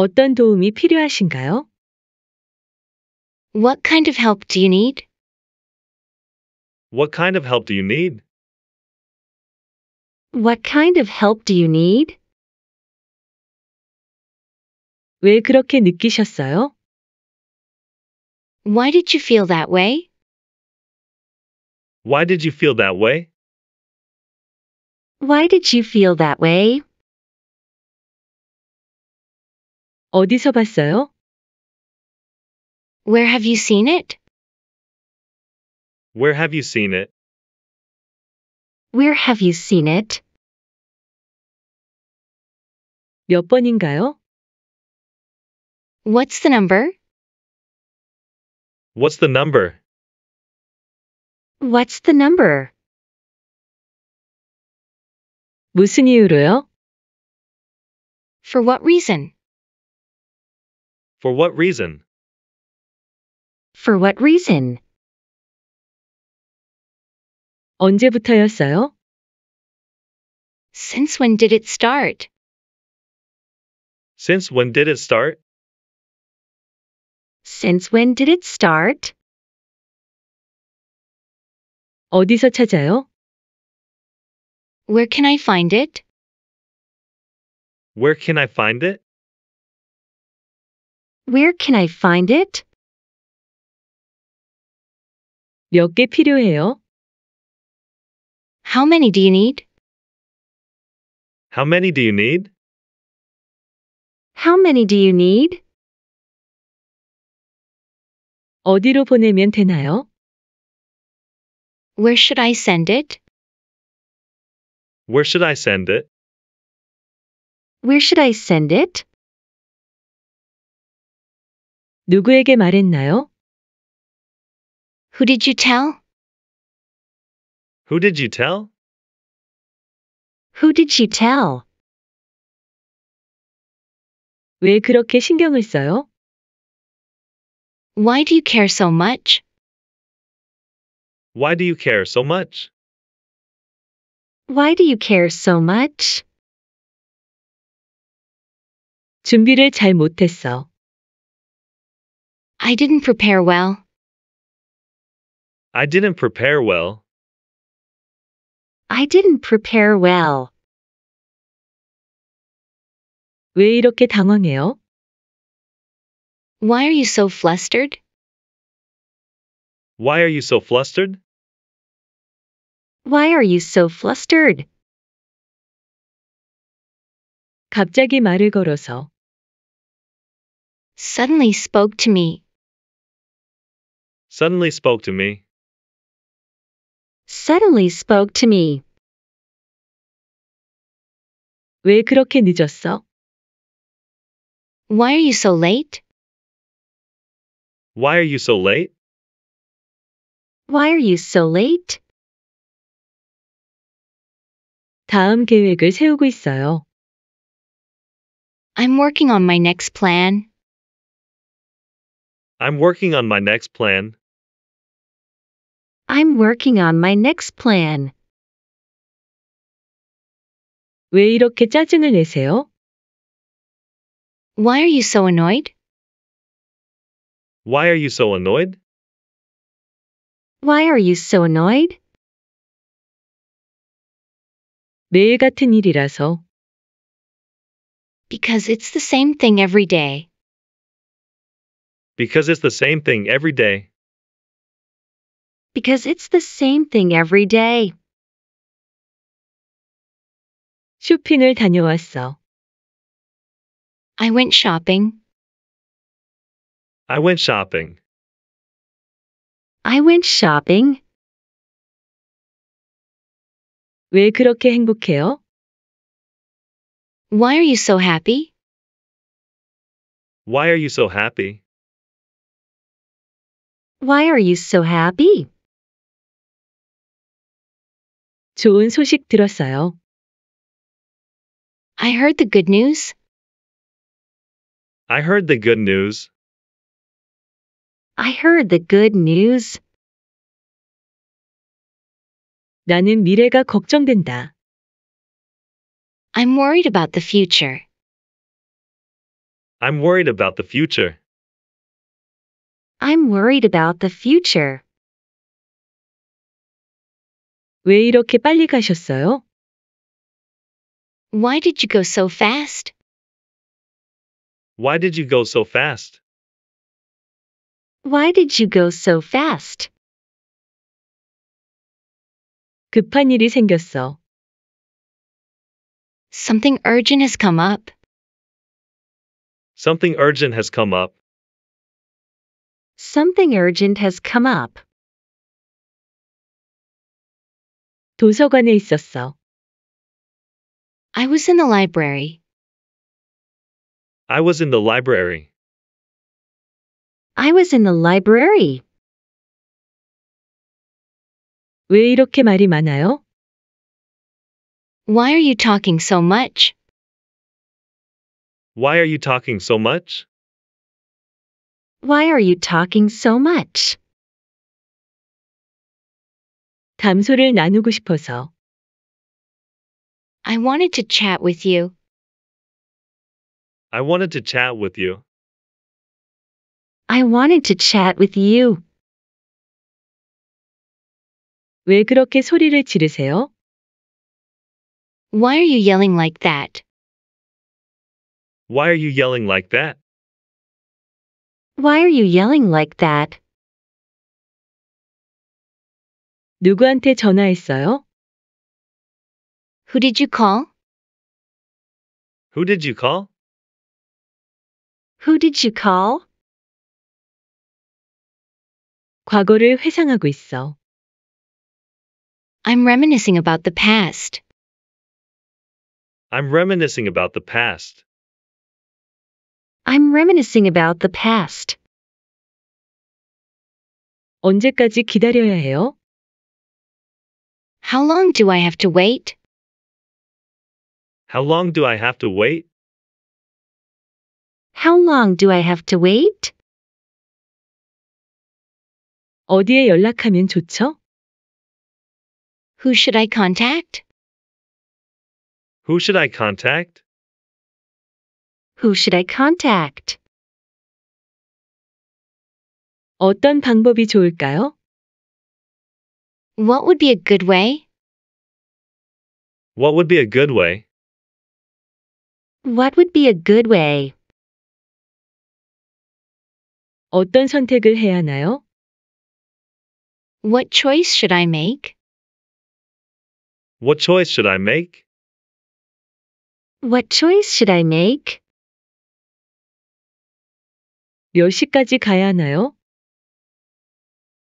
어떤 도움이 필요하신가요? What kind of help do you need? What kind of help do you need? What kind of help do you need? 왜 그렇게 느끼셨어요? Why did you feel that way? Why did you feel that way? Why did you feel that way? 어디서 봤어요? Where have you seen it? Where have you seen it? Where have you seen it? 몇 번인가요? What's the number? What's the number? What's the number? 무슨 이유로요? For what reason? For what reason? For what reason? 언제부터였어요? Since when did it start? Since when did it start? Since when did it start? 어디서 찾아요? Where can I find it? Where can I find it? Where can I find it? 필요해요? How many do you need? How many do you need? How many do you need? 어디로 보내면 되나요? Where should I send it? Where should I send it? Where should I send it? 누구에게 말했나요? Who did you tell? Who did you tell? Who did she tell? 왜 그렇게 신경을 써요? Why do you care so much? Why do you care so much? Why do you care so much? 준비를 잘 못했어. I didn't prepare well. I didn't prepare well. I didn't prepare well. 왜 이렇게 당황해요? Why are you so flustered? Why are you so flustered? Why are you so flustered? 갑자기 말을 걸어서 Suddenly spoke to me. Suddenly spoke to me. Suddenly spoke to me. 왜 그렇게 늦었어? Why are you so late? Why are you so late? Why are you so late? 다음 계획을 세우고 있어요. I'm working on my next plan. I'm working on my next plan. I'm working on my next plan. 왜 이렇게 짜증을 내세요? Why are you so annoyed? Why are you so annoyed? Why are you so annoyed? 매일 같은 일이라서. Because it's the same thing every day. Because it's the same thing every day. Because it's the same thing every day. 쇼핑을 다녀왔어. I went shopping. I went shopping. I went shopping. 왜 그렇게 행복해요? Why are you so happy? Why are you so happy? Why are you so happy? 좋은 소식 들었어요. I heard the good news. I heard the good news. I heard the good news. 나는 미래가 걱정된다. I'm worried about the future. I'm worried about the future. I'm worried about the future. 왜 이렇게 빨리 가셨어요? Why did you go so fast? Why did you go so fast? Why did you go so fast? 급한 일이 생겼어. Something urgent has come up. Something urgent has come up. Something urgent has come up. 도서관에 있었어. I was in the library. I was in the library. I was in the library. 왜 이렇게 말이 많아요? Why are you talking so much? Why are you talking so much? Why are you talking so much? 담소를 나누고 싶어서. I wanted to chat with you. I wanted to chat with you. I wanted to chat with you. 왜 그렇게 소리를 지르세요? Why are you yelling like that? Why are you yelling like that? Why are you yelling like that? 누구한테 전화했어요? Who did you call? Who did you call? Who did you call? 과거를 회상하고 있어. I'm reminiscing about the past. I'm reminiscing about the past. I'm reminiscing about the past. 언제까지 기다려야 해요? How long do I have to wait? How long do I have to wait? How long do I have to wait? 어디에 연락하면 좋죠? Who should I contact? Who should I contact? Who should I contact? 어떤 방법이 좋을까요? What would be a good way? What would be a good way? What would be a good way? 어떤 선택을 해야 하나요? What choice should I make? What choice should I make? What choice should I make? 몇 시까지 가야 하나요?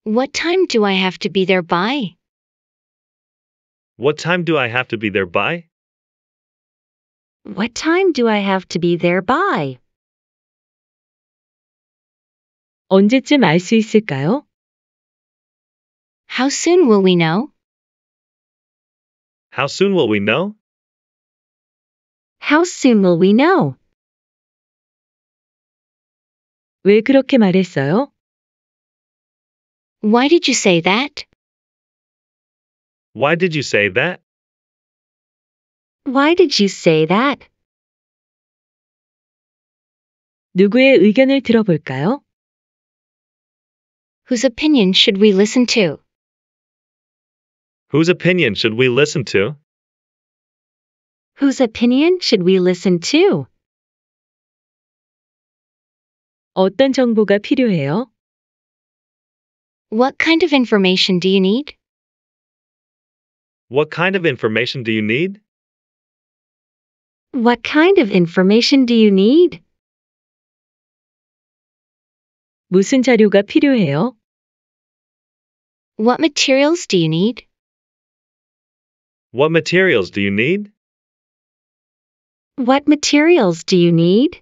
What time do I have to be there by? What time do I have to be there by? What time do I have to be there by? 언제쯤 있을까요? How soon will we know? How soon will we know? How soon will we know? 왜 그렇게 말했어요? Why did you say that? Why did you say that? Why did you say that? 누구의 의견을 들어볼까요? Whose opinion should we listen to? Whose opinion should we listen to? Whose opinion should we listen to? 어떤 정보가 필요해요? What kind of information do you need? What kind of information do you need? What kind of information do you need? 무슨 자료가 필요해요? What materials do you need? What materials do you need? What materials do you need?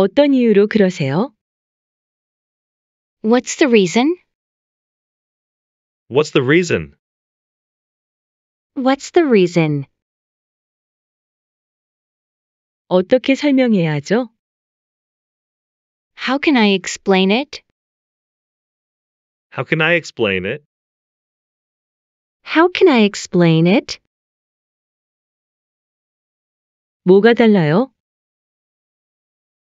어떤 이유로 그러세요? What's the reason? What's the reason? What's the reason? 어떻게 How can I explain it? How can I explain it? How can I explain it? 뭐가 달라요?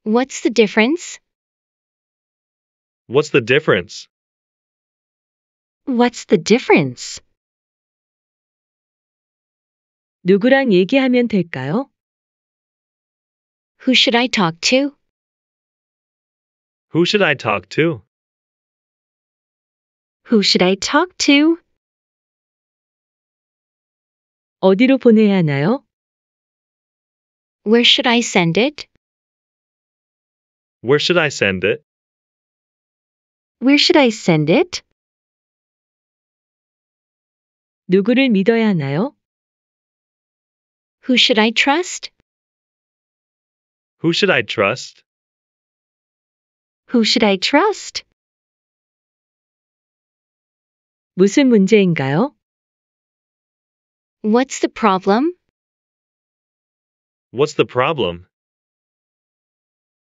What's the difference? What's the difference? What's the difference? 누구랑 얘기하면 될까요? Who should I talk to? Who should I talk to? Who should I talk to? 어디로 보내야 하나요? Where should I send it? Where should I send it? Where should I send it? 누구를 믿어야 하나요? Who should I trust? Who should I trust? Who should I trust? 무슨 문제인가요? What's the problem? What's the problem?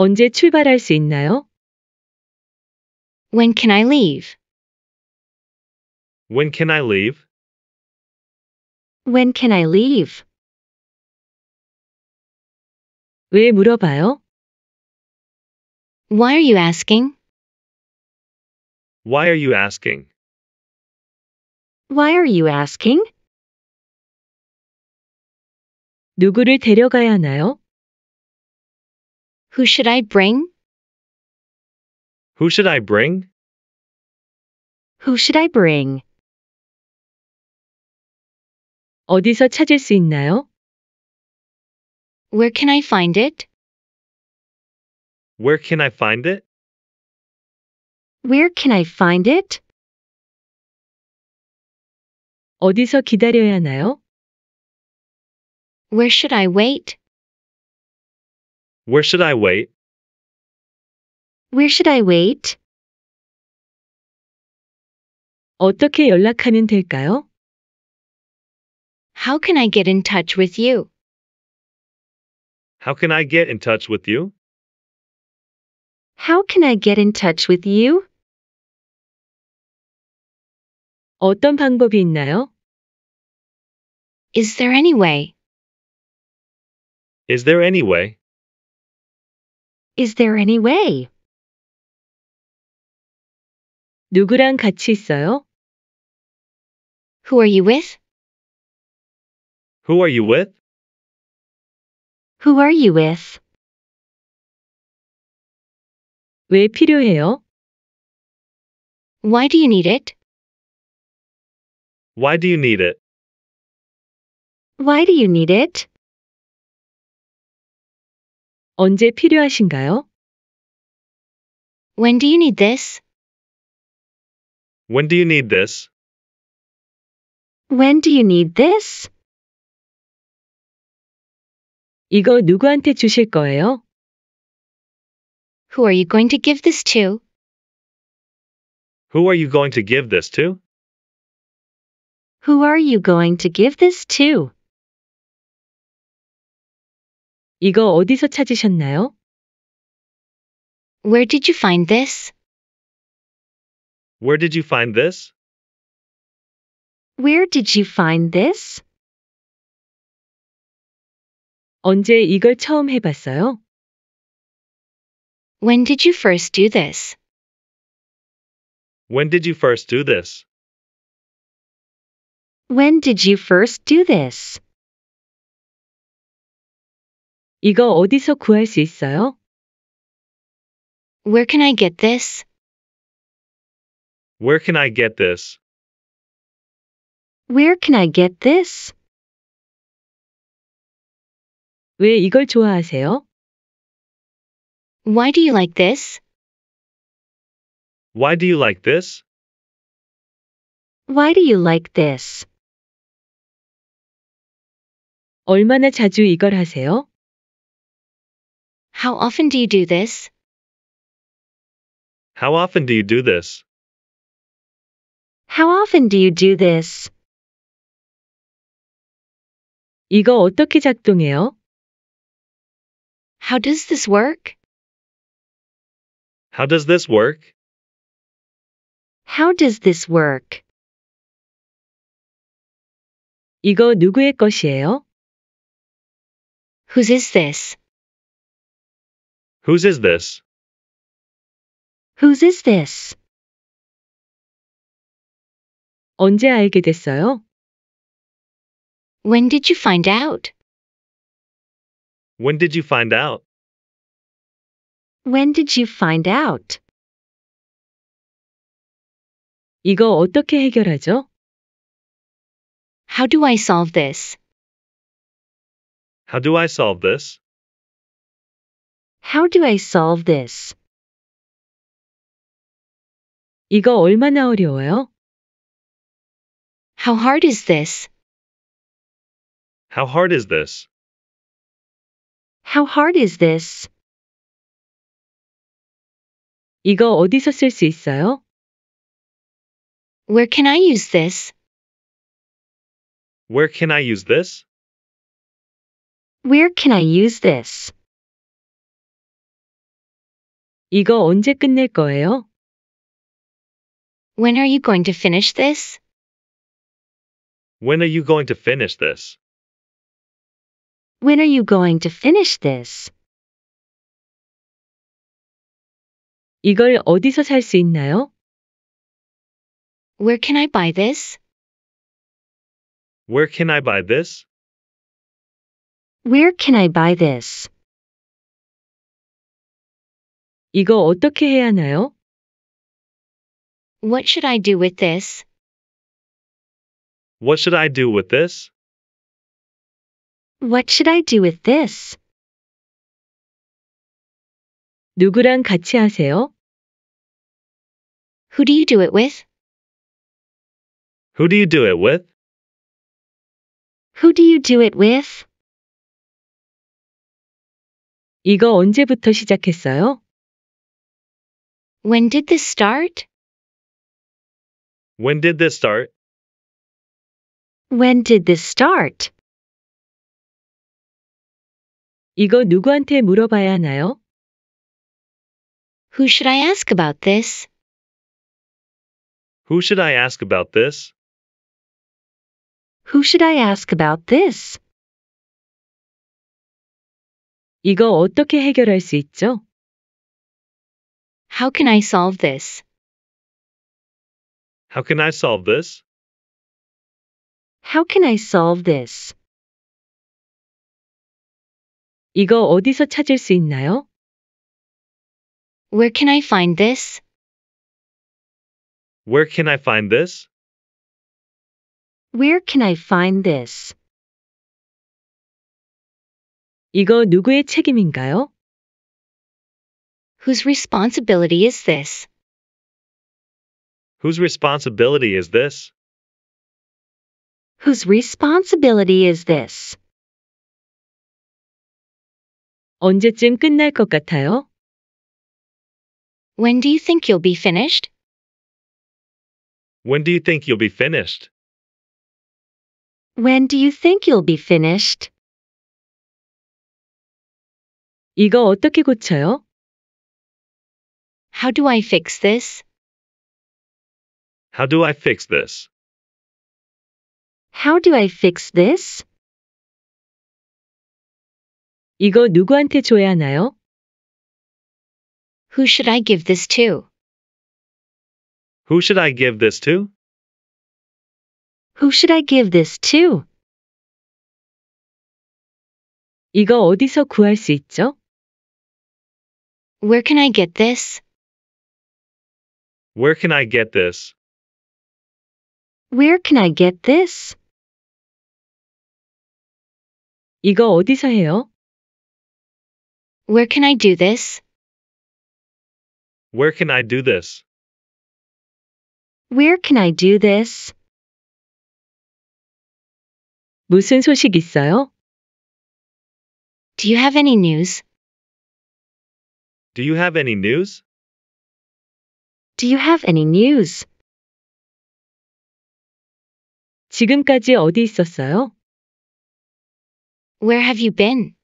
언제 출발할 수 있나요? When can I leave? When can I leave? When can I leave? 왜 물어봐요? Why are you asking? Why are you asking? Why are you asking? 누구를 데려가야 하나요? Who should I bring? Who should I bring? Who should I bring? 어디서 찾을 수 있나요? Where can I find it? Where can I find it? Where can I find it? 어디서 기다려야 하나요? Where should I wait? Where should I wait? Where should I wait? 어떻게 연락하면 될까요? How can I get in touch with you? How can I get in touch with you? How can I get in touch with you? 어떤 방법이 있나요? Is there any way? Is there any way? Is there any way? 누구랑 같이 있어요? Who are you with? Who are you with? Who are you with? 왜 필요해요? Why do you need it? Why do you need it? Why do you need it? 언제 필요하신가요? When do you need this? When do you need this? When do you need this? 이거 누구한테 주실 거예요? Who are you going to give this to? Who are you going to give this to? Who are you going to give this to? 이거 어디서 찾으셨나요? Where did you find this? Where did you find this? Where did you find this? 언제 이걸 처음 해봤어요? When did you first do this? When did you first do this? When did you first do this? 이거 어디서 구할 수 있어요? Where can I get this? Where can I get this? Where can I get this? 왜 이걸 좋아하세요? Why do you like this? Why do you like this? Why do you like this? 얼마나 자주 이걸 하세요? How often do you do this? How often do you do this? How often do you do this? 이거 어떻게 작동해요? How does this work? How does this work? How does this work? 이거 누구의 것이에요? Whose is this? Whose is this? Whose is this? 언제 알게 됐어요? When did you find out? When did you find out? When did you find out? 이거 어떻게 해결하죠? How do I solve this? How do I solve this? How do I solve this? 이거 얼마나 어려워요? How hard is this? How hard is this? How hard is this? 이거 어디서 있어요? Where can I use this? Where can I use this? Where can I use this? 이거 언제 끝낼 거예요? When are you going to finish this? When are you going to finish this? When are you going to finish this? 이걸 어디서 있나요? Where can I buy this? Where can I buy this? Where can I buy this? 이거 어떻게 해야 하나요? What should I do with this? What should I do with this? What should I do with this? 누구랑 같이 하세요? Who do you do it with? Who do you do it with? Who do you do it with? 이거 언제부터 시작했어요? When did this start? When did this start? When did this start? 이거 누구한테 물어봐야 하나요? Who should I ask about this? Who should I ask about this? Who should I ask about this? 이거 어떻게 해결할 수 있죠? How can I solve this? How can I solve this? How can I solve this? 이거 어디서 찾을 수 있나요? Where can I find this? Where can I find this? Where can I find this? 이거 누구의 책임인가요? Whose responsibility is this? Whose responsibility is this? Whose responsibility is this? 언제쯤 끝날 것 같아요? When do you think you'll be finished? When do you think you'll be finished? When do you think you'll be finished? 이거 어떻게 고쳐요? How do I fix this? How do I fix this? How do I fix this? 이거 누구한테 줘야 하나요? Who should I give this to? Who should I give this to? Who should I give this to? 이거 어디서 구할 수 있죠? Where can I get this? Where can I get this? Where can I get this? 이거 어디서 해요? Where can I do this? Where can I do this? Where can I do this? 무슨 소식 있어요? Do you have any news? Do you have any news? Do you have any news? 지금까지 어디 있었어요? Where have you been?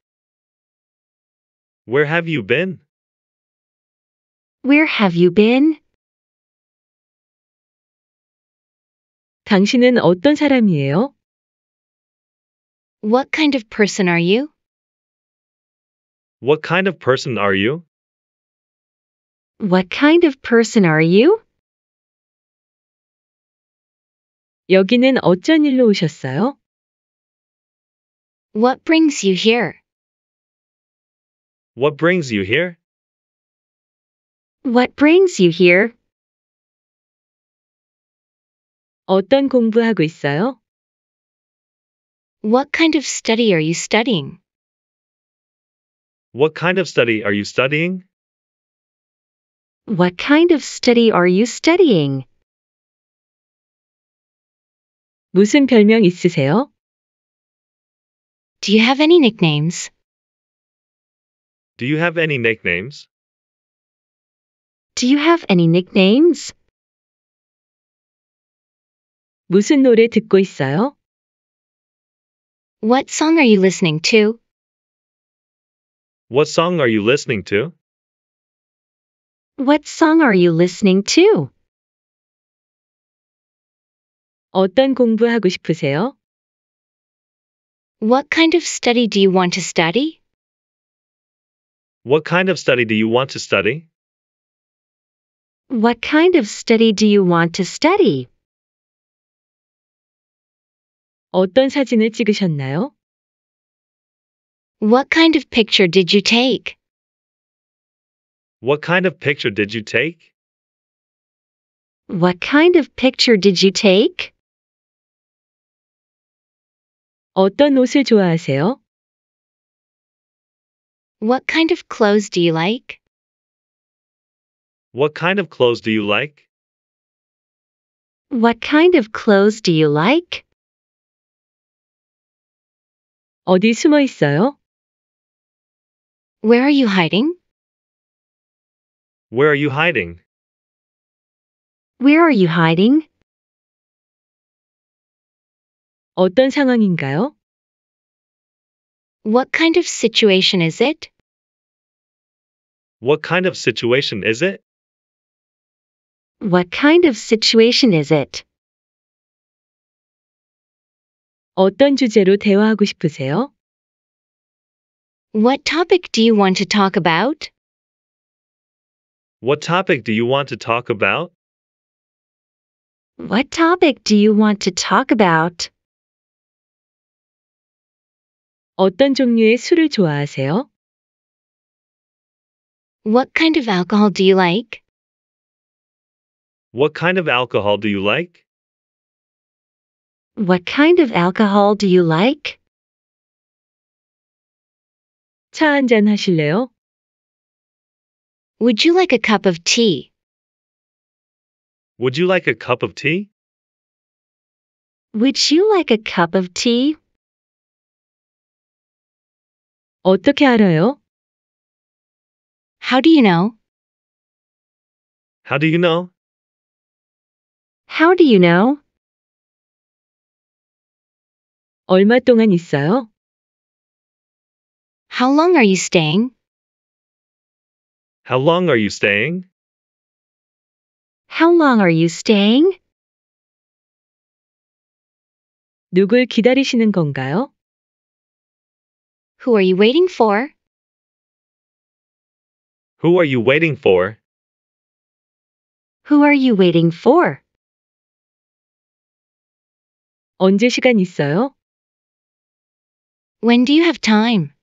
Where have you been? Where have you been? 당신은 어떤 사람이에요? What kind of person are you? What kind of person are you? What kind of person are you? 여기는 어쩐 일로 오셨어요? What brings you here? What brings you here? What brings you here? 어떤 공부하고 있어요? What kind of study are you studying? What kind of study are you studying? What kind of study are you studying? 무슨 별명 있으세요? Do you have any nicknames? Do you have any nicknames? Do you have any nicknames? 무슨 노래 듣고 있어요? What song are you listening to? What song are you listening to? What song are you listening to? 어떤 공부하고 싶으세요? What kind of study do you want to study? What kind of study do you want to study? What kind of study do you want to study? 어떤 사진을 찍으셨나요? What kind of picture did you take? What kind of picture did you take? What kind of picture did you take? 어떤 옷을 좋아하세요? What kind of clothes do you like? What kind of clothes do you like? What kind of clothes do you like? 어디 숨어 있어요? Where are you hiding? Where are you hiding? Where are you hiding? 어떤 상황인가요? What kind of situation is it? What kind of situation is it? What kind of situation is it? 어떤 주제로 대화하고 싶으세요? What topic do you want to talk about? What topic do you want to talk about? What topic do you want to talk about? 어떤 종류의 술을 좋아하세요? What kind of alcohol do you like? What kind of alcohol do you like? What kind of alcohol do you like? 차 한 잔 하실래요? Would you like a cup of tea? Would you like a cup of tea? Would you like a cup of tea? 어떻게 알아요? How do you know? How do you know? How do you know? 얼마 동안 있어요? How long are you staying? How long are you staying? How long are you staying? 누굴 기다리시는 건가요? Who are you waiting for? Who are you waiting for? Who are you waiting for? 언제 시간 있어요? When do you have time?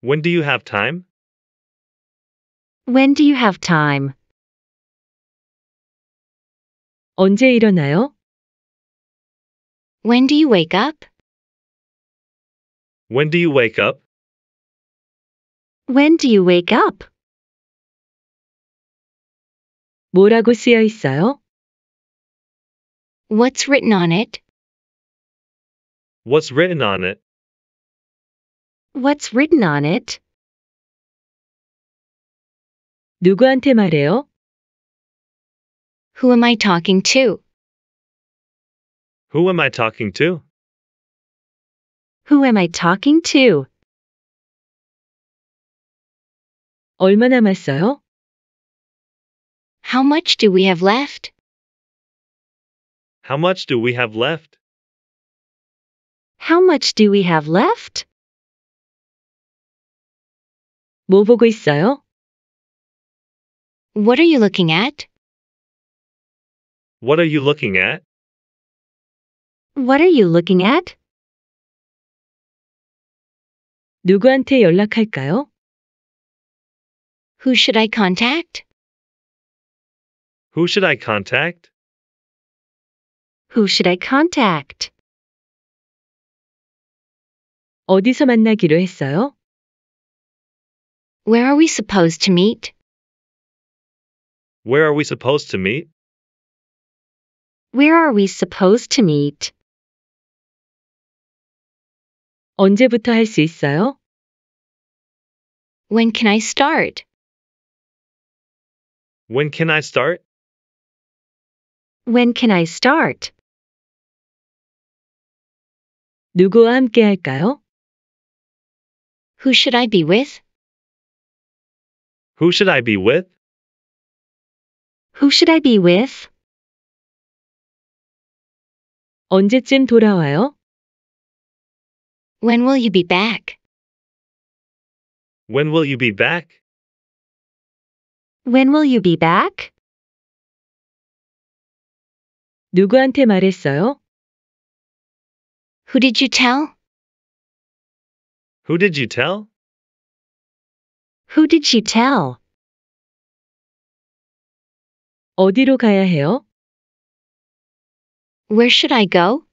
When do you have time? When do you have time? 언제 일어나요? When do you wake up? When do you wake up? When do you wake up? 뭐라고 쓰여 있어요? What's written on it? What's written on it? What's written on it? 누구한테 말해요? Who am I talking to? Who am I talking to? Who am I talking to? 얼마 남았어요? How much do we have left? How much do we have left? How much do we have left? 뭐 보고 있어요? What are you looking at? What are you looking at? What are you looking at? 누구한테 연락할까요? Who should I contact? Who should I contact? Who should I contact? 어디서 만나기로 했어요? Where are we supposed to meet? Where are we supposed to meet? Where are we supposed to meet? 언제부터 있어요? When can I start? When can I start? When can I start? 누구와 함께 할까요? Who should I be with? Who should I be with? Who should I be with? 언제쯤 돌아와요? When will you be back? When will you be back? When will you be back? 누구한테 말했어요? Who did you tell? Who did you tell? Who did she tell? 어디로 가야 해요? Where should I go?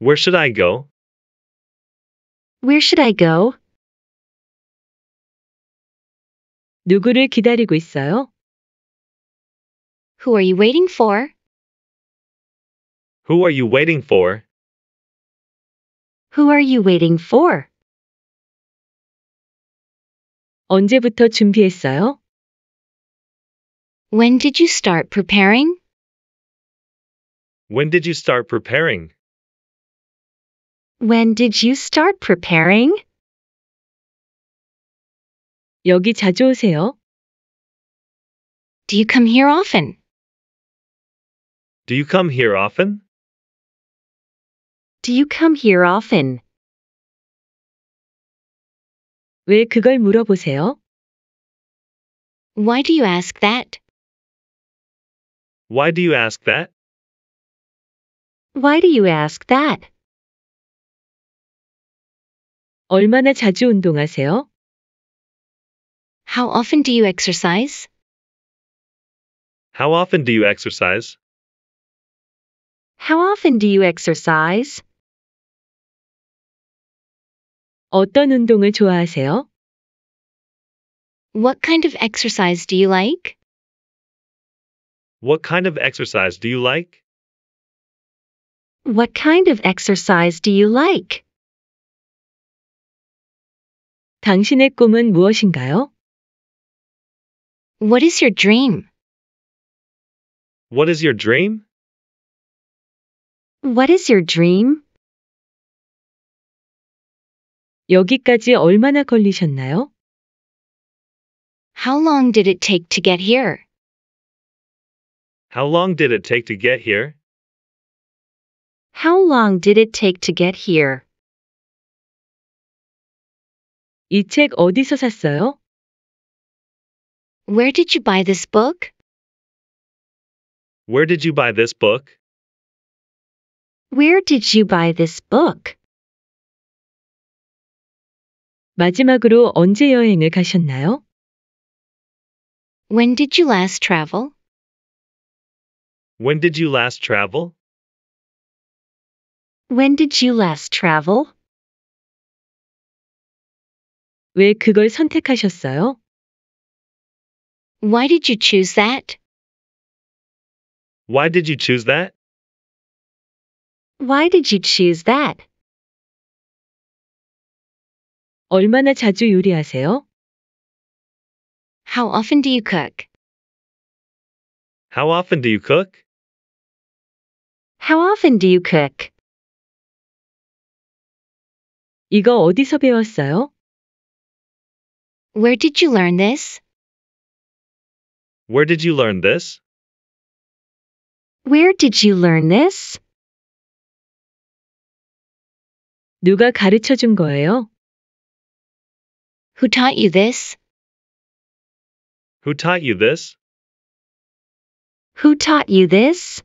Where should I go? Where should I go? 누구를 기다리고 있어요? Who are you waiting for? Who are you waiting for? Who are you waiting for? 언제부터 준비했어요? When did you start preparing? When did you start preparing? When did you start preparing? 여기 자주 오세요. Do you come here often? Do you come here often? Do you come here often? 왜 그걸 물어보세요? Why do you ask that? Why do you ask that? Why do you ask that? 얼마나 자주 운동하세요? How often do you exercise? How often do you exercise? How often do you exercise? 어떤 운동을 좋아하세요? What kind of exercise do you like? What kind of exercise do you like? What kind of exercise do you like? 당신의 꿈은 무엇인가요? What is your dream? What is your dream? What is your dream? 여기까지 얼마나 걸리셨나요? How long did it take to get here? How long did it take to get here? How long did it take to get here? 어디서 샀어요? Where did you buy this book? Where did you buy this book? Where did you buy this book? 마지막으로 언제 여행을 가셨나요? When did you last travel? When did you last travel? When did you last travel? 왜 그걸 선택하셨어요? Why did you choose that? Why did you choose that? Why did you choose that? 얼마나 자주 요리하세요? How often do you cook? How often do you cook? How often do you cook? 이거 어디서 배웠어요? Where did you learn this? Where did you learn this? Where did you learn this? 누가 가르쳐 준 거예요? Who taught you this? Who taught you this? Who taught you this?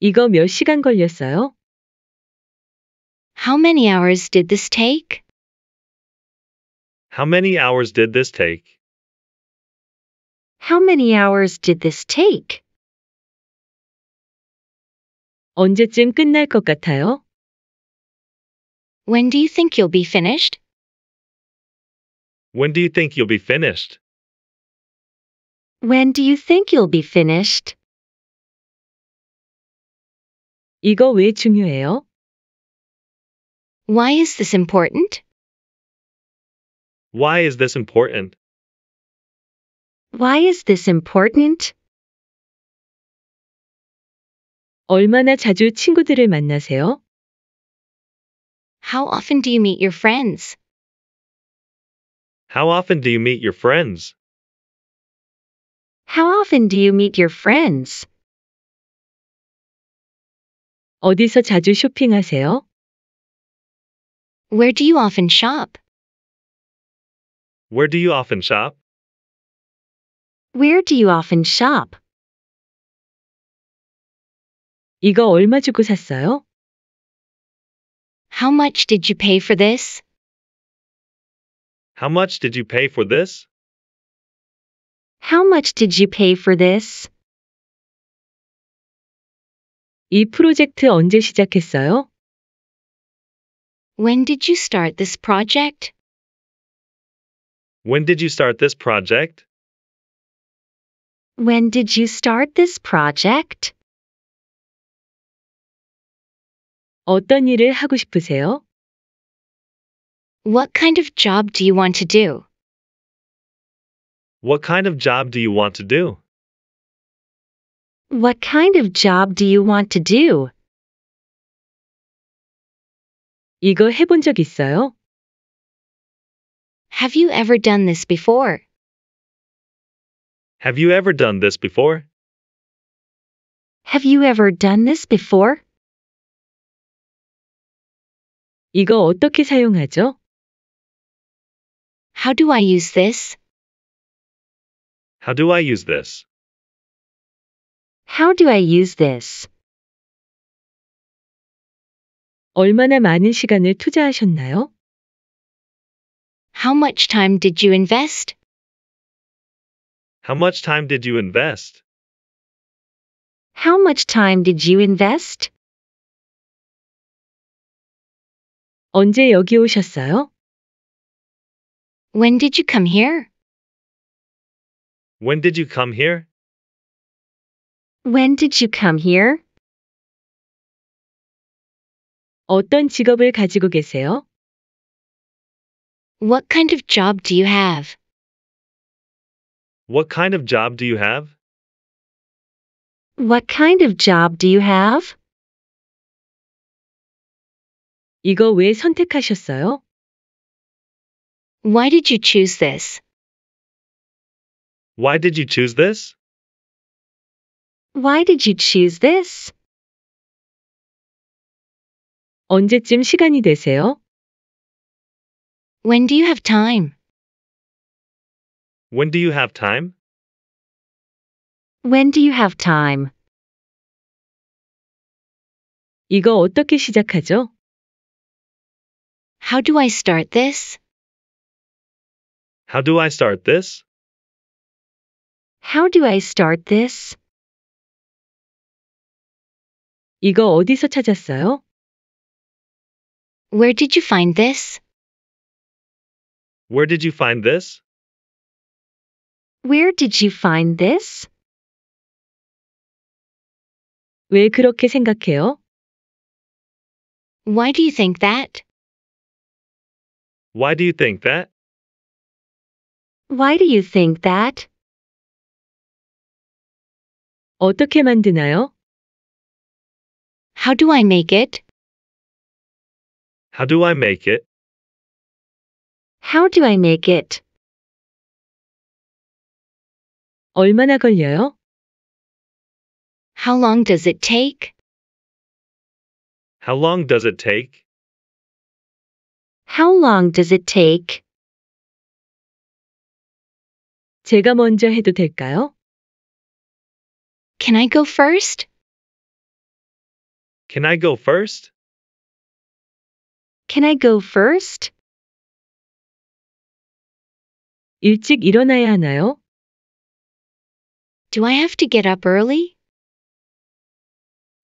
이거 몇 시간 걸렸어요? How many hours did this take? How many hours did this take? How many hours did this take? 언제쯤 끝날 것 같아요? When do you think you'll be finished? When do you think you'll be finished? When do you think you'll be finished? 이거 왜 중요해요? Why is this important? Why is this important? Why is this important? 얼마나 자주 친구들을 만나세요? How often do you meet your friends? How often do you meet your friends? How often do you meet your friends? 어디서 자주 쇼핑하세요? Where do you often shop? Where do you often shop? Where do you often shop? 이거 얼마 주고 샀어요? How much did you pay for this? How much did you pay for this? How much did you pay for this? 이 프로젝트 언제 시작했어요? When did you start this project? When did you start this project? When did you start this project? 어떤 일을 하고 싶으세요? What kind of job do you want to do? What kind of job do you want to do? What kind of job do you want to do? 이거 해본 적 있어요? Have you ever done this before? Have you ever done this before? Have you ever done this before? 이거 어떻게 사용하죠? How do I use this? How do I use this? How do I use this? 얼마나 많은 시간을 투자하셨나요? How much time did you invest? How much time did you invest? How much time did you invest? 언제 여기 오셨어요? When did you come here? When did you come here? When did you come here? 어떤 직업을 가지고 계세요? What kind of job do you have? What kind of job do you have? What kind of job do you have? 이거 왜 선택하셨어요? Why did you choose this? Why did you choose this? Why did you choose this? 언제쯤 시간이 되세요? When do you have time? When do you have time? When do you have time? 이거 어떻게 시작하죠? How do I start this? How do I start this? How do I start this? 이거 어디서 찾았어요? Where did you find this? Where did you find this? Where did you find this? 왜 그렇게 생각해요? Why do you think that? Why do you think that? Why do you think that? 어떻게 만드나요? How do I make it? How do I make it? How do I make it? 얼마나 걸려요? How long does it take? How long does it take? How long does it take? 제가 먼저 해도 될까요? Can I go first? Can I go first? Can I go first? 일찍 일어나야 하나요? Do I have to get up early?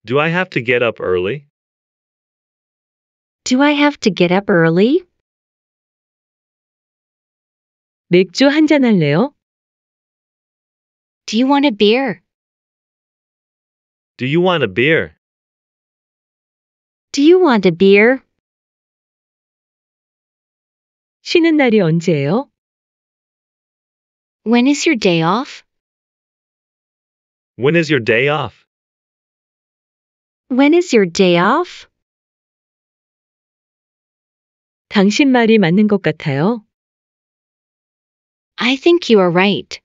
Do I have to get up early? Do I have to get up early? 맥주 한 잔 할래요? Do you want a beer? Do you want a beer? Do you want a beer? 쉬는 날이 언제예요? When is your day off? When is your day off? When is your day off? 당신 말이 맞는 것 같아요. I think you are right.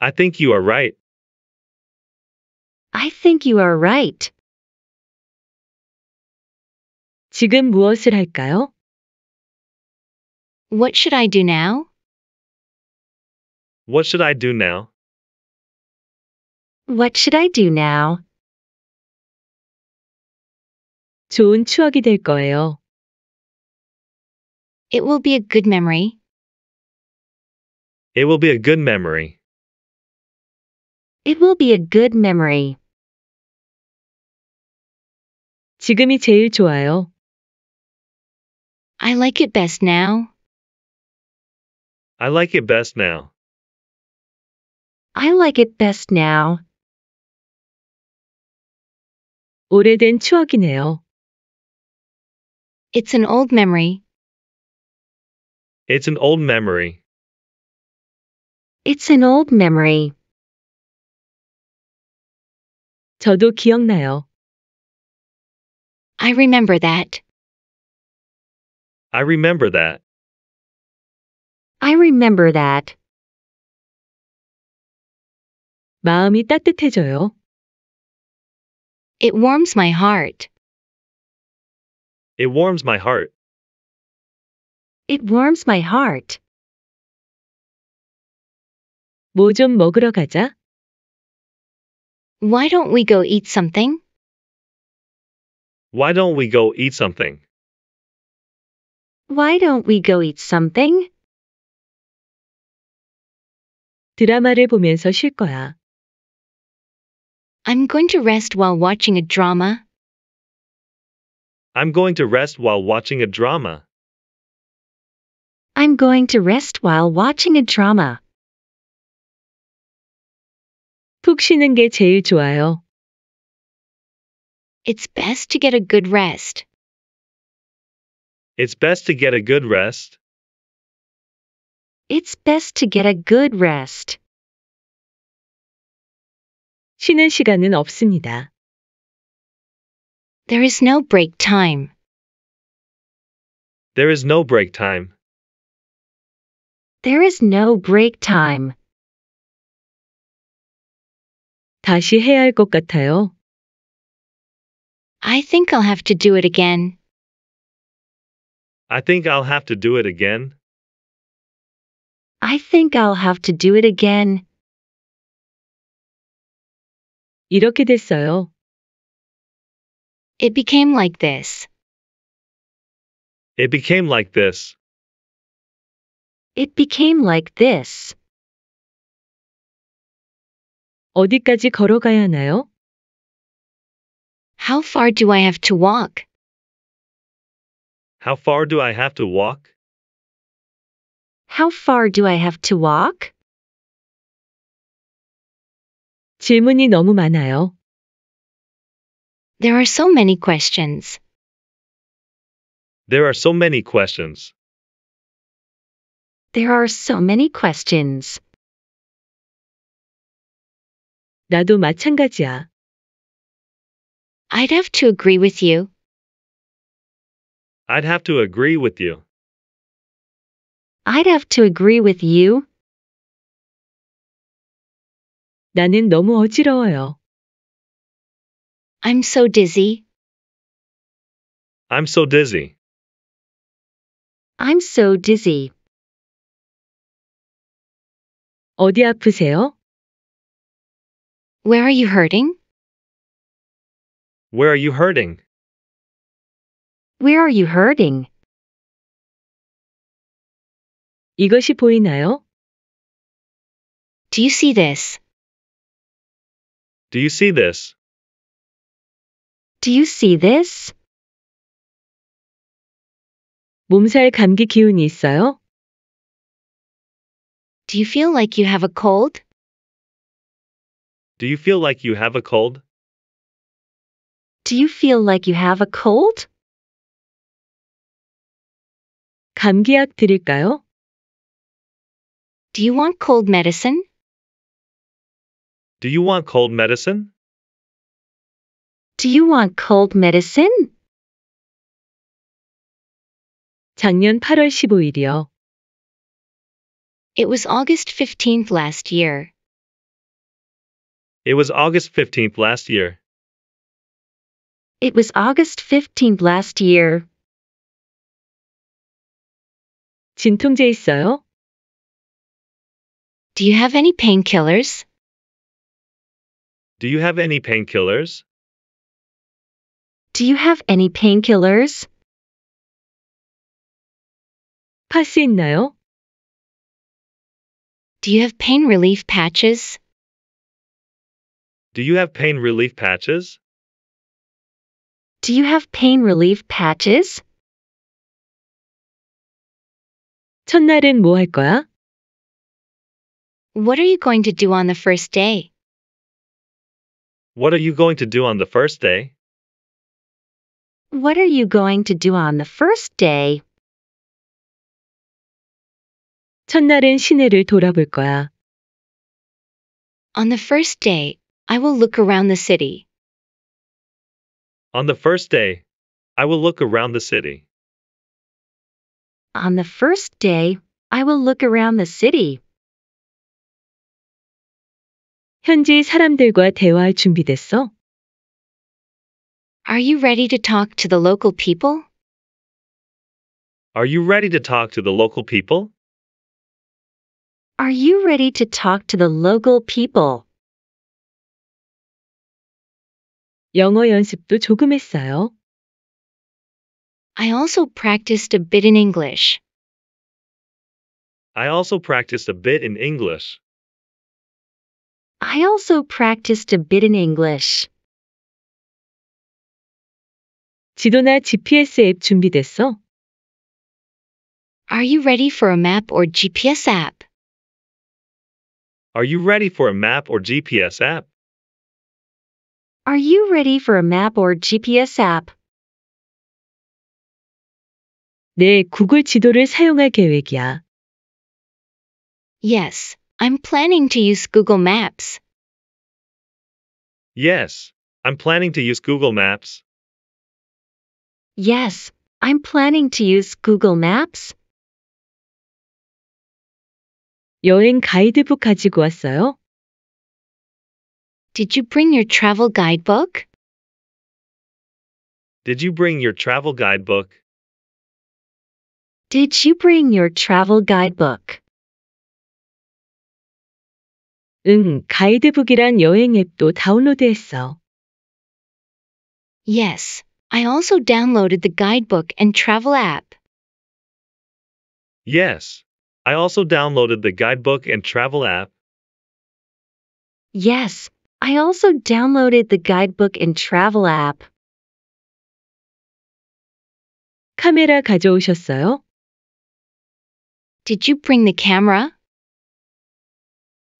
I think you are right. I think you are right. 지금 무엇을 할까요? What should I do now? What should I do now? What should I do now? 좋은 추억이 될 거예요. It will be a good memory. It will be a good memory. It will be a good memory. 지금이 제일 좋아요. I like it best now. I like it best now. I like it best now. 오래된 추억이네요. It's an old memory. It's an old memory. It's an old memory. 저도 기억나요. I remember that. I remember that. I remember that. 마음이 따뜻해져요. It warms my heart. It warms my heart. It warms my heart. 먹으러 가자. Why don't we go eat something? Why don't we go eat something? Why don't we go eat something? 드라마를 보면서 쉴 거야. I'm going to rest while watching a drama. I'm going to rest while watching a drama. I'm going to rest while watching a drama. 푹 쉬는 게 제일 좋아요. It's best to get a good rest. It's best to get a good rest. It's best to get a good rest. 쉬는 시간은 없습니다. There is no break time. There is no break time. There is no break time. 다시 해야 같아요. I think I'll have to do it again. I think I'll have to do it again. I think I'll have to do it again. 이렇게 됐어요. It became like this. It became like this. It became like this. 어디까지 걸어가야 하나요? How far do I have to walk? How far do I have to walk? How far do I have to walk? 질문이 너무 많아요. There are so many questions. There are so many questions. There are so many questions. 나도 마찬가지야. I'd have to agree with you. I'd have to agree with you. I'd have to agree with you. 나는 너무 어지러워요. I'm so dizzy. I'm so dizzy. I'm so dizzy. 어디 아프세요? Where are you hurting? Where are you hurting? Where are you hurting? 이것이 보이나요? Do you see this? Do you see this? Do you see this? 몸살 감기 기운이 있어요? Do you feel like you have a cold? Do you feel like you have a cold? Do you feel like you have a cold? 감기약 드릴까요? Do you want cold medicine? Do you want cold medicine? Do you want cold medicine? 작년 8월 15일이요. It was August 15th last year. It was August 15th last year. It was August 15th last year. 진통제 있어요? Do you have any painkillers? Do you have any painkillers? Do you have any painkillers? 파스 있나요? Do you have pain relief patches? Do you have pain relief patches? Do you have pain relief patches? 첫날은 거야? What are you going to do on the first day? What are you going to do on the first day? What are you going to do on the first day? 첫날은 시내를 돌아볼 거야. On the first day, I will look around the city. On the first day, I will look around the city. On the first day, I will look around the city. 현지 사람들과 대화할 준비됐어? Are you ready to talk to the local people? Are you ready to talk to the local people? Are you ready to talk to the local people? 영어 연습도 조금 했어요. I also practiced a bit in English. I also practiced a bit in English. I also practiced a bit in English. 지도나 GPS 앱 준비됐어? Are you ready for a map or GPS app? Are you ready for a map or GPS app? Are you ready for a map or GPS app? 내 구글 지도를 사용할 계획이야. Yes, I'm planning to use Google Maps. Yes, I'm planning to use Google Maps. Yes, I'm planning to use Google Maps. 여행 가이드북 가지고 왔어요? Did you bring your travel guidebook? Did you bring your travel guidebook? Did you bring your travel guidebook? 응, 가이드북이란 여행 앱도 다운로드했어. Yes, I also downloaded the guidebook and travel app. Yes, I also downloaded the guidebook and travel app. Yes, I also downloaded the guidebook and travel app. 카메라 가져오셨어요? Did you bring the camera?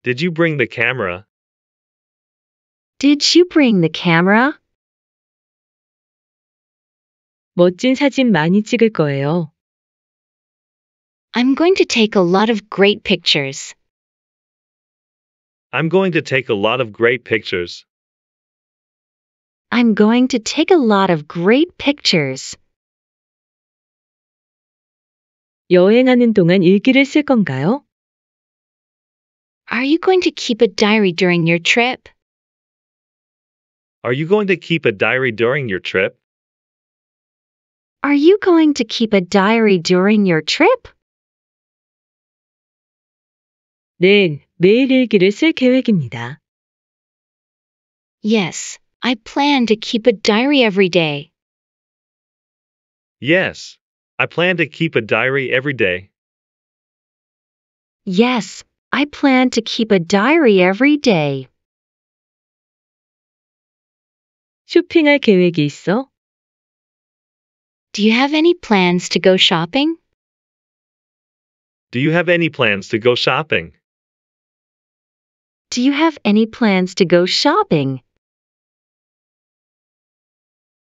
Did you bring the camera? Did you bring the camera? 멋진 사진 많이 찍을 거예요. I'm going to take a lot of great pictures. I'm going to take a lot of great pictures. I'm going to take a lot of great pictures. 여행하는 동안 일기를 쓸 건가요? Are you going to keep a diary during your trip? Are you going to keep a diary during your trip? Are you going to keep a diary during your trip? 네, 매일 일기를 쓸 계획입니다. Yes, I plan to keep a diary every day. Yes, I plan to keep a diary every day. Yes, I plan to keep a diary every day. 쇼핑할 계획이 있어? Do you have any plans to go shopping? Do you have any plans to go shopping? Do you have any plans to go shopping?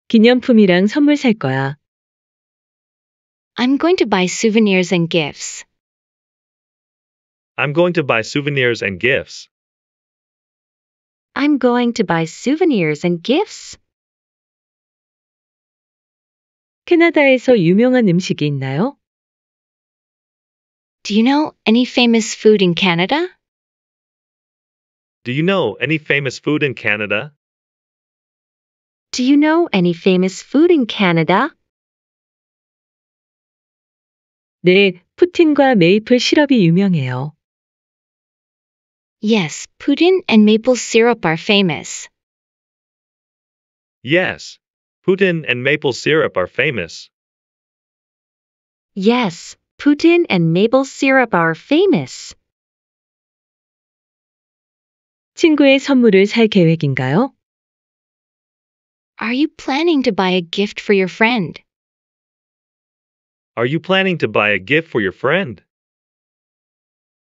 기념품이랑 선물 살 거야. I'm going to buy souvenirs and gifts. I'm going to buy souvenirs and gifts. I'm going to buy souvenirs and gifts. 캐나다에서 유명한 음식이 있나요? Do you know any famous food in Canada? Do you know any famous food in Canada? Do you know any famous food in Canada? 네, 푸틴과 메이플 시럽이 유명해요. Yes, Putin and maple syrup are famous. Yes, Putin and maple syrup are famous. Yes, Putin and maple syrup are famous. 친구의 선물을 살 계획인가요? Are you planning to buy a gift for your friend? Are you planning to buy a gift for your friend?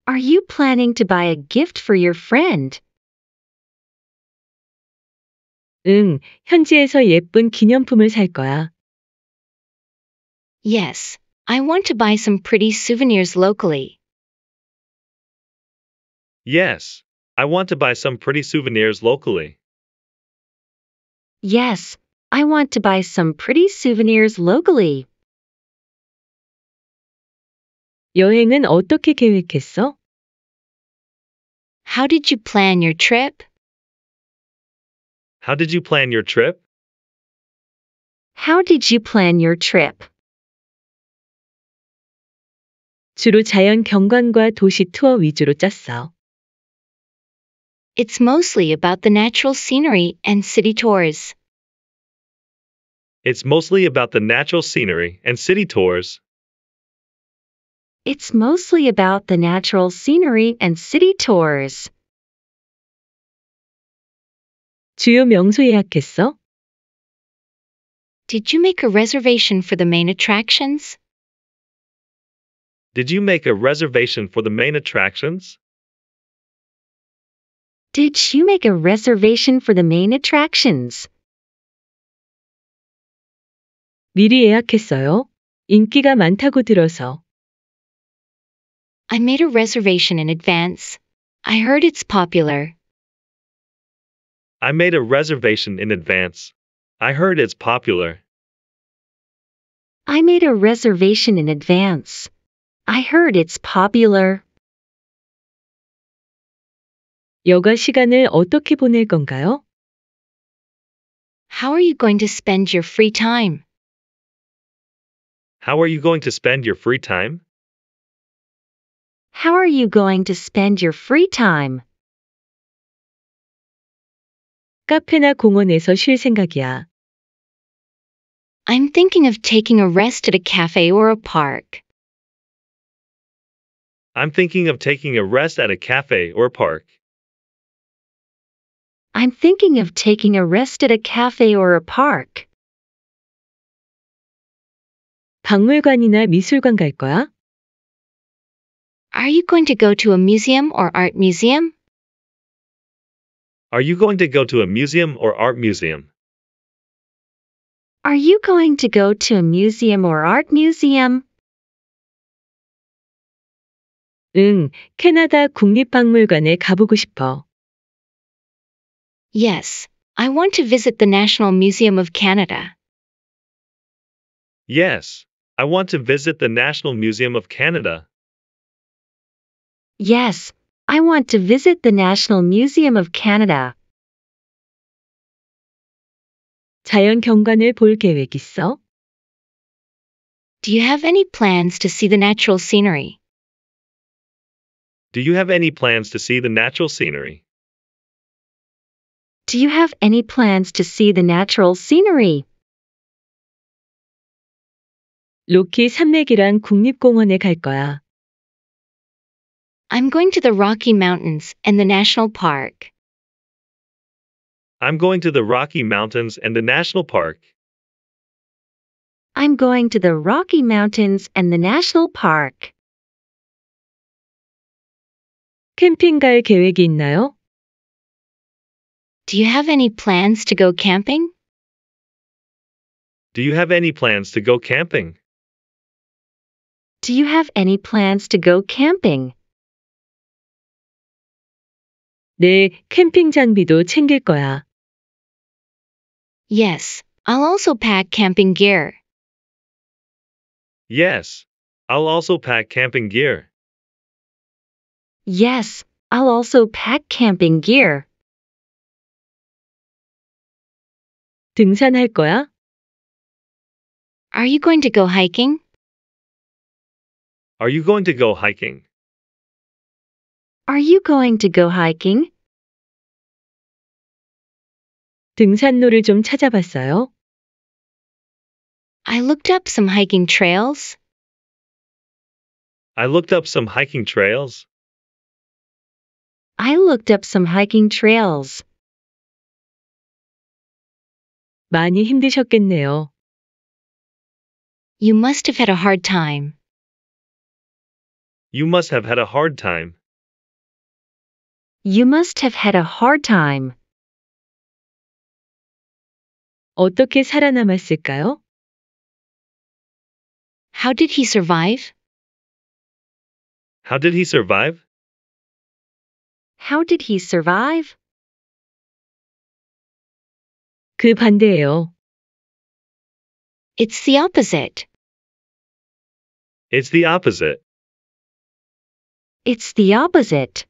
Are you planning to buy a gift for your friend? 응, 현지에서 예쁜 기념품을 살 거야. Yes, I want to buy some pretty souvenirs locally. Yes, I want to buy some pretty souvenirs locally. Yes, I want to buy some pretty souvenirs locally. 여행은 어떻게 계획했어? How did you plan your trip? How did you plan your trip? How did you plan your trip? 주로 자연 경관과 도시 투어 위주로 짰어. It's mostly about the natural scenery and city tours. It's mostly about the natural scenery and city tours. It's mostly about the natural scenery and city tours. 주요 명소 예약했어? Did you make a reservation for the main attractions? Did you make a reservation for the main attractions? Did you make a reservation for the main attractions? 미리 예약했어요. 인기가 많다고 들어서. I made a reservation in advance. I heard it's popular. I made a reservation in advance. I heard it's popular. I made a reservation in advance. I heard it's popular. 여가 시간을 어떻게 보낼 건가요? How are you going to spend your free time? How are you going to spend your free time? How are you going to spend your free time? 카페나 공원에서 쉴 생각이야. I'm thinking of taking a rest at a cafe or a park. I'm thinking of taking a rest at a cafe or a park. I'm thinking of taking a rest at a cafe or a park. 박물관이나 미술관 갈 거야? Are you going to go to a museum or art museum? Are you going to go to a museum or art museum? Are you going to go to a museum or art museum? 응, 캐나다 국립박물관에 가보고 싶어. Yes, I want to visit the National Museum of Canada. Yes, I want to visit the National Museum of Canada. Yes, I want to visit the National Museum of Canada. 자연 경관을 볼 계획 있어? Do you have any plans to see the natural scenery? Do you have any plans to see the natural scenery? Do you have any plans to see the natural scenery? 로키 산맥이란 국립공원에 갈 거야. I'm going to the Rocky Mountains and the National Park. I'm going to the Rocky Mountains and the National Park. I'm going to the Rocky Mountains and the National Park. 캠핑 갈 계획이 있나요? Do you have any plans to go camping? Do you have any plans to go camping? Do you have any plans to go camping? 내 캠핑 장비도 챙길 거야. Yes, I'll also pack camping gear. Yes, I'll also pack camping gear. Yes, I'll also pack camping gear. 등산할 거야? Are you going to go hiking? Are you going to go hiking? Are you going to go hiking? 등산로를 좀 찾아봤어요? I looked up some hiking trails. I looked up some hiking trails. I looked up some hiking trails. 많이 힘드셨겠네요. You must have had a hard time. You must have had a hard time. You must have had a hard time. 어떻게 살아남았을까요? How did he survive? How did he survive? How did he survive? 그 반대예요. It's the opposite. It's the opposite. It's the opposite.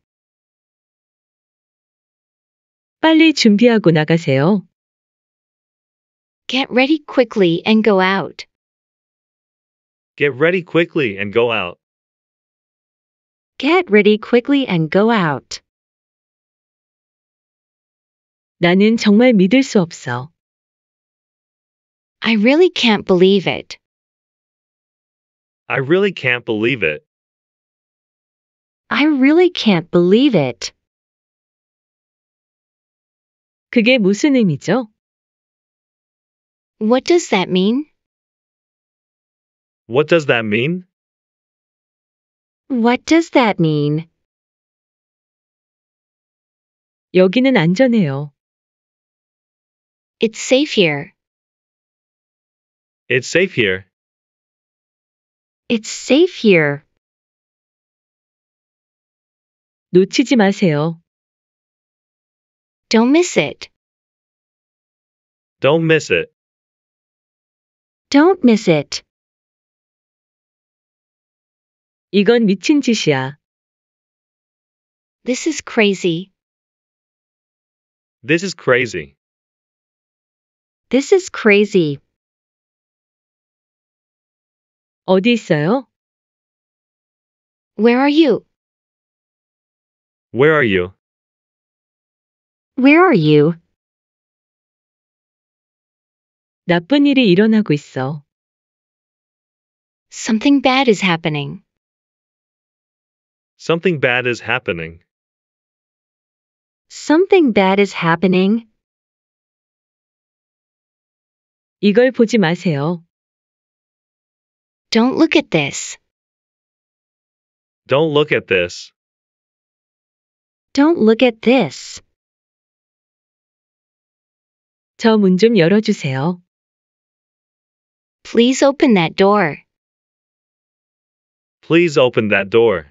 빨리 준비하고 나가세요. Get ready quickly and go out. Get ready quickly and go out. Get ready quickly and go out. 나는 정말 믿을 수 없어. I really can't believe it. I really can't believe it. I really can't believe it. 그게 무슨 의미죠? What does that mean? What does that mean? What does that mean? 여기는 안전해요. It's safe here. It's safe here. It's safe here. 놓치지 마세요. Don't miss it. Don't miss it. Don't miss it. 이건 미친 짓이야. This is crazy. This is crazy. This is crazy. 어디 있어요? Where are you? Where are you? Where are you? 나쁜 일이 일어나고 있어. Something bad is happening. Something bad is happening. Something bad is happening. 이걸 보지 마세요. Don't look at this. Don't look at this. Don't look at this. 저 문 좀 열어주세요. Please open that door. Please open that door.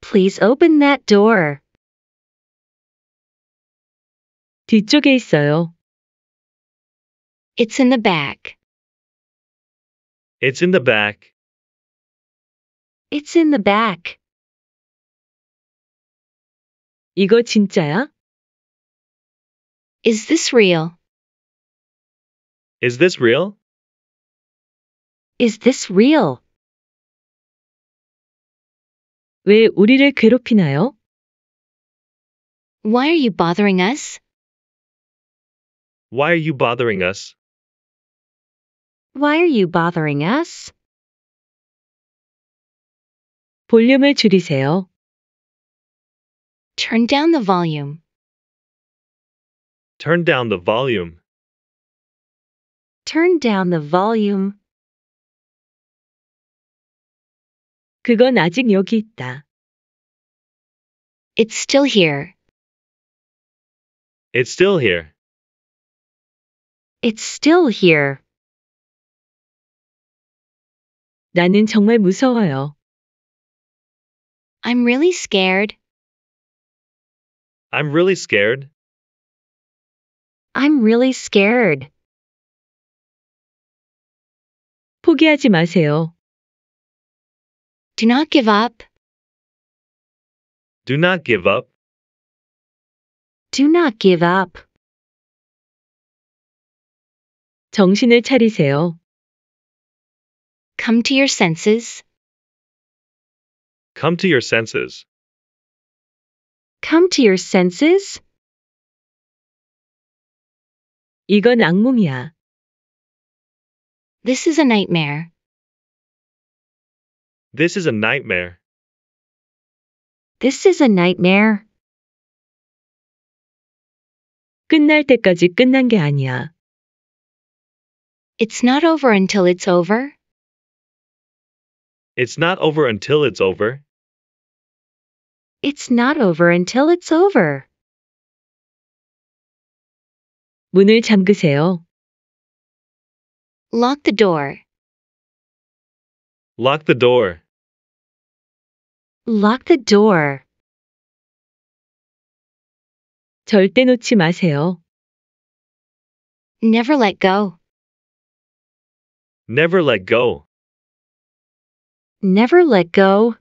Please open that door. 뒤쪽에 있어요. It's in the back. It's in the back. It's in the back. 이거 진짜야? Is this real? Is this real? Is this real? 왜 우리를 괴롭히나요? Why are you bothering us? Why are you bothering us? Why are you bothering us? 볼륨을 줄이세요. Turn down the volume. Turn down the volume. Turn down the volume. 그건 아직 여기 있다. It's still here. It's still here. It's still here. 나는 정말 무서워요. I'm really scared. I'm really scared. I'm really scared. 포기하지 마세요. Do not give up. Do not give up. Do not give up. 정신을 차리세요. Come to your senses. Come to your senses. Come to your senses. 이건 악몽이야. This is a nightmare. This is a nightmare. This is a nightmare. 끝날 때까지 끝난 게 아니야. It's not over until it's over. It's not over until it's over. It's not over until it's over. 문을 잠그세요. Lock the door. Lock the door. Lock the door. 절대 놓지 마세요. Never let go. Never let go. Never let go.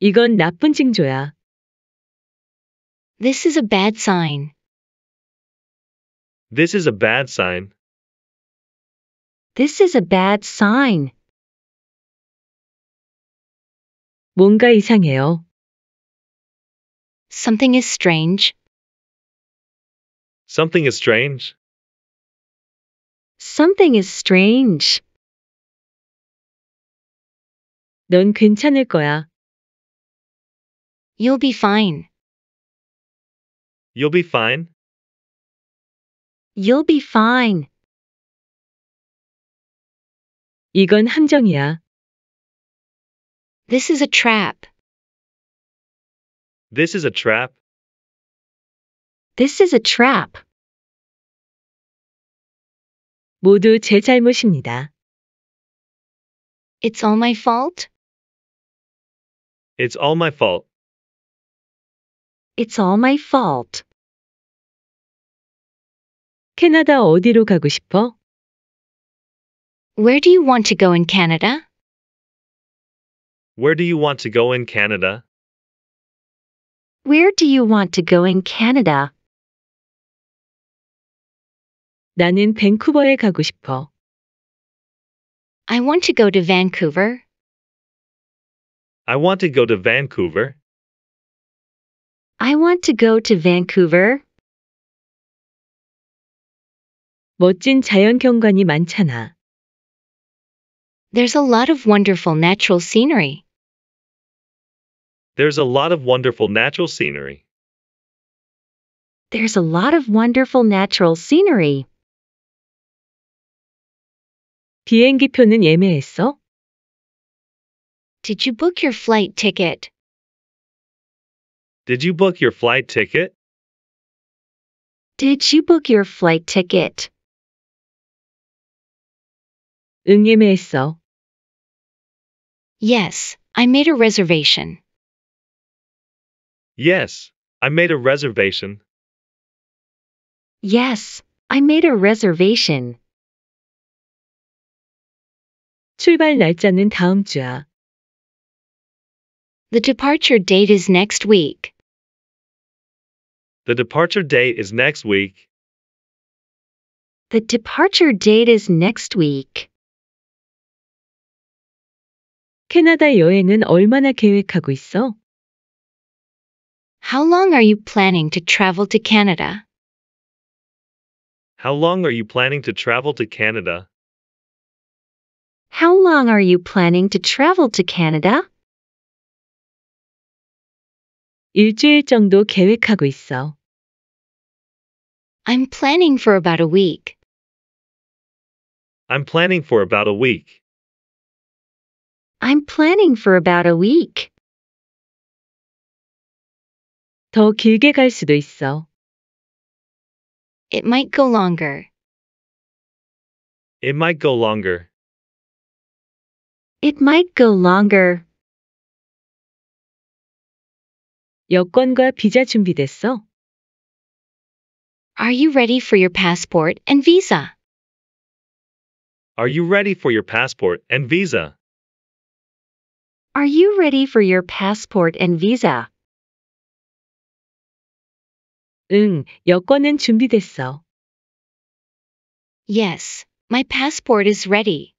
이건 나쁜 징조야. This is a bad sign. This is a bad sign. This is a bad sign. 뭔가 이상해요. Something is strange. Something is strange. Something is strange. 넌 괜찮을 거야. You'll be fine. You'll be fine. You'll be fine. 이건 함정이야. This is a trap. This is a trap. This is a trap. 모두 제 잘못입니다. It's all my fault. It's all my fault. It's all my fault. 캐나다 어디로 가고 싶어? Where do you want to go in Canada? Where do you want to go in Canada? Where do you want to go in Canada? 나는 밴쿠버에 가고 싶어. I want to go to Vancouver. I want to go to Vancouver. I want to go to Vancouver. 멋진 자연 경관이 많잖아. There's a lot of wonderful natural scenery. There's a lot of wonderful natural scenery. There's a lot of wonderful natural scenery. 비행기표는 예매했어? Did you book your flight ticket? Did you book your flight ticket? Did you book your flight ticket? Yes, I made a reservation. Yes, I made a reservation. Yes, I made a reservation. 출발 날짜는 다음 주야. The departure date is next week. The departure date is next week. The departure date is next week. 캐나다 여행은 얼마나 계획하고 있어? How long are you planning to travel to Canada? How long are you planning to travel to Canada? How long are you planning to travel to Canada? 일주일 정도 계획하고 있어. I'm planning for about a week. I'm planning for about a week. I'm planning for about a week. 더 길게 갈 수도 있어. It might go longer. It might go longer. It might go longer. 여권과 비자 준비됐어? Are you ready for your passport and visa? Are you ready for your passport and visa? Are you ready for your passport and visa? 응, 여권은 준비됐어. Yes, my passport is ready.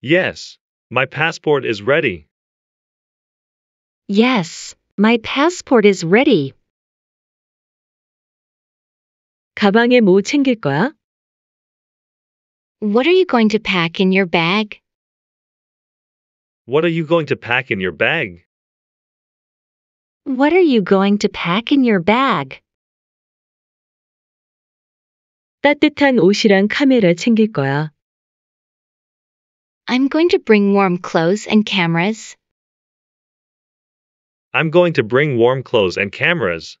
Yes, my passport is ready. Yes, my passport is ready. 가방에 뭐 챙길 거야? What are you going to pack in your bag? What are you going to pack in your bag? What are you going to pack in your bag? 따뜻한 옷이랑 카메라 챙길 거야. I'm going to bring warm clothes and cameras. I'm going to bring warm clothes and cameras.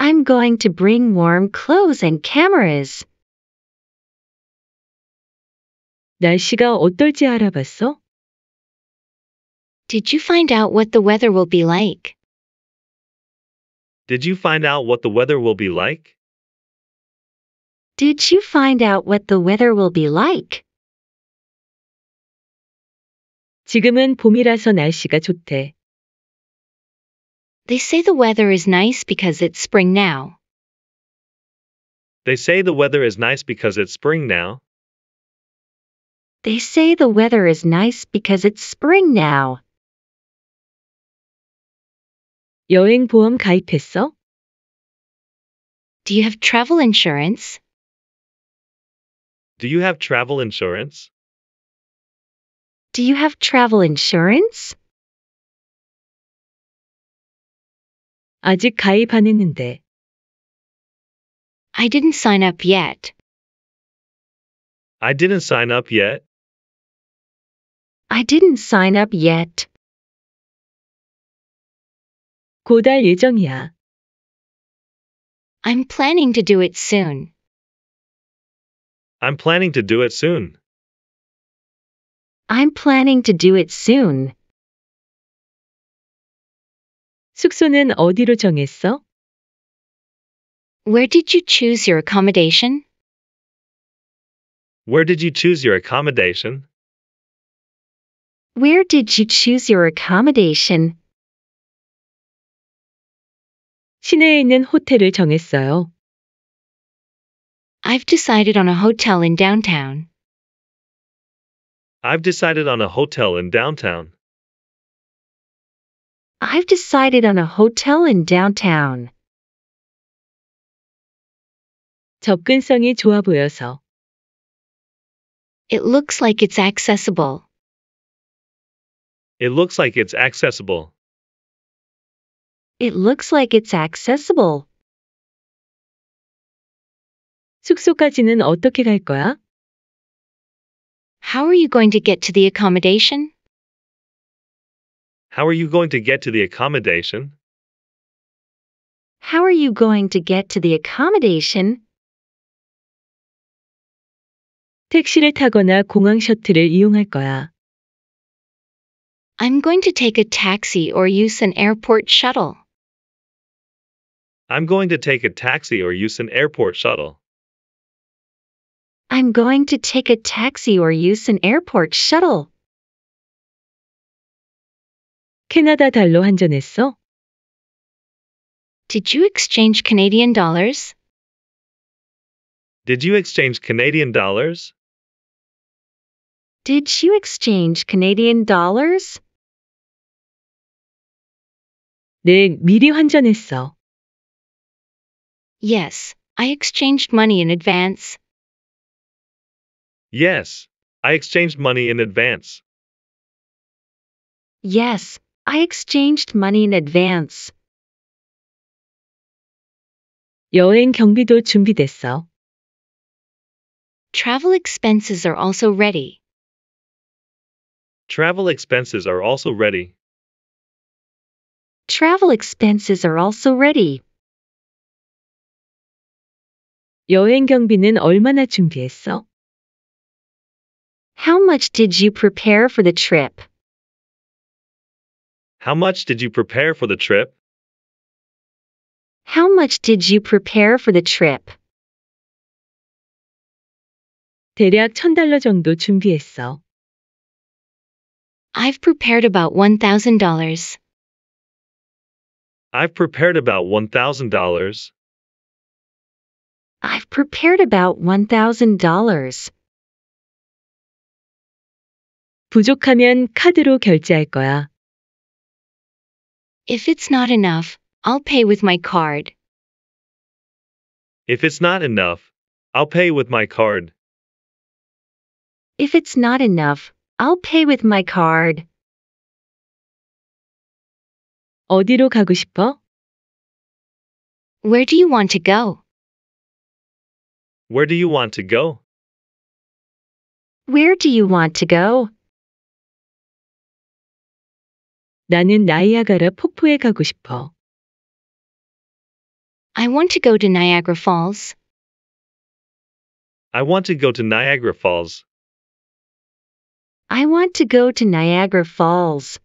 I'm going to bring warm clothes and cameras. 날씨가 어떨지 알아봤어? Did you find out what the weather will be like? Did you find out what the weather will be like? Did you find out what the weather will be like? 지금은 봄이라서 날씨가 좋대. They say the weather is nice because it's spring now. They say the weather is nice because it's spring now. They say the weather is nice because it's spring now. 가입했어? Do you have travel insurance? Do you have travel insurance? Do you have travel insurance? 아직 가입 안 했는데. I didn't sign up yet. I didn't sign up yet. I didn't sign up yet. 예정이야 예정이야. I'm planning to do it soon. I'm planning to do it soon. I'm planning to do it soon. 숙소는 어디로 정했어? Where did you choose your accommodation? Where did you choose your accommodation? Where did you choose your accommodation? 시내에 있는 호텔을 정했어요. I've decided on a hotel in downtown. I've decided on a hotel in downtown. I've decided on a hotel in downtown. 접근성이 좋아 보여서. It looks like it's accessible. It looks like it's accessible. It looks like it's accessible. 숙소까지는 어떻게 갈 거야? How are you going to get to the accommodation? How are you going to get to the accommodation? How are you going to get to the accommodation? 택시를 타거나 공항 셔틀을 이용할 거야. I'm going to take a taxi or use an airport shuttle. I'm going to take a taxi or use an airport shuttle. I'm going to take a taxi or use an airport shuttle. 캐나다 달러 환전했어? Did you exchange Canadian dollars? Did you exchange Canadian dollars? Did you exchange Canadian dollars? 네, 미리 환전했어. Yes, I exchanged money in advance. Yes, I exchanged money in advance. Yes, I exchanged money in advance. 여행 경비도 준비됐어. Travel expenses are also ready. Travel expenses are also ready. Travel expenses are also ready. 여행 경비는 얼마나 준비했어? How much did you prepare for the trip? How much did you prepare for the trip? How much did you prepare for the trip? 대략 1000달러 정도 준비했어. I've prepared about $1,000. I've prepared about $1,000. I've prepared about $1,000. 부족하면 카드로 결제할 거야. If it's not enough, I'll pay with my card. If it's not enough, I'll pay with my card. If it's not enough, I'll pay with my card. 어디로 가고 싶어? Where do you want to go? Where do you want to go? Where do you want to go? 나는 나이아가라 폭포에 가고 싶어. I want to go to Niagara Falls. I want to go to Niagara Falls. I want to go to Niagara Falls.